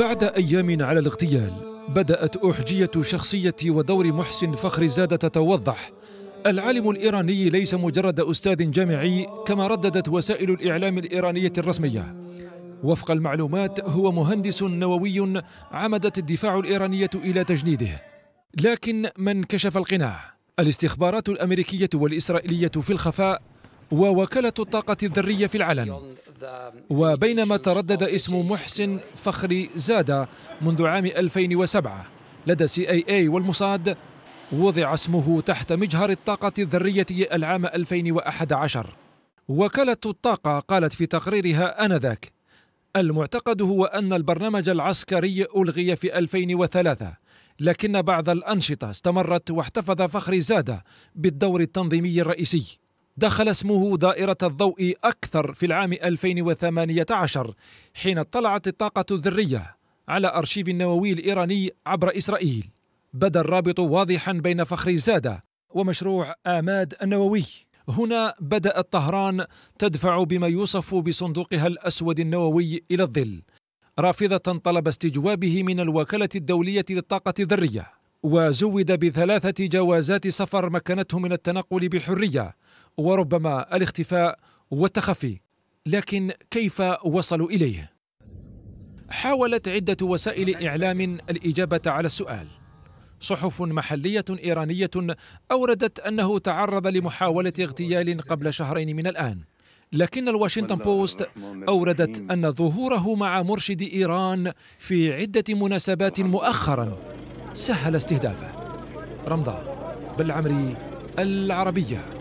بعد أيام على الاغتيال بدأت أحجية شخصية ودور محسن فخر زادة تتوضح العالم الإيراني ليس مجرد أستاذ جامعي كما رددت وسائل الإعلام الإيرانية الرسمية وفق المعلومات هو مهندس نووي عمدت الدفاع الإيرانية إلى تجنيده لكن من كشف القناع الاستخبارات الأمريكية والإسرائيلية في الخفاء ووكالة الطاقة الذرية في العلن وبينما تردد اسم محسن فخري زاد منذ عام 2007 لدى سي اي اي والمصاد وضع اسمه تحت مجهر الطاقة الذرية العام 2011 وكالة الطاقة قالت في تقريرها آنذاك المعتقد هو أن البرنامج العسكري ألغي في 2003 لكن بعض الأنشطة استمرت واحتفظ فخري زادة بالدور التنظيمي الرئيسي دخل اسمه دائرة الضوء أكثر في العام 2018 حين اطلعت الطاقة الذرية على أرشيف النووي الإيراني عبر إسرائيل بدا الرابط واضحا بين فخري زادة ومشروع آماد النووي هنا بدأت طهران تدفع بما يوصف بصندوقها الأسود النووي إلى الظل رافضة طلب استجوابه من الوكالة الدولية للطاقة الذرية وزود بثلاثة جوازات سفر مكنته من التنقل بحرية وربما الاختفاء والتخفي لكن كيف وصلوا إليه؟ حاولت عدة وسائل إعلام الإجابة على السؤال صحف محلية إيرانية أوردت أنه تعرض لمحاولة اغتيال قبل شهرين من الآن لكن الواشنطن بوست أوردت أن ظهوره مع مرشد إيران في عدة مناسبات مؤخرا سهل استهدافه رمضان بالعمري العربيه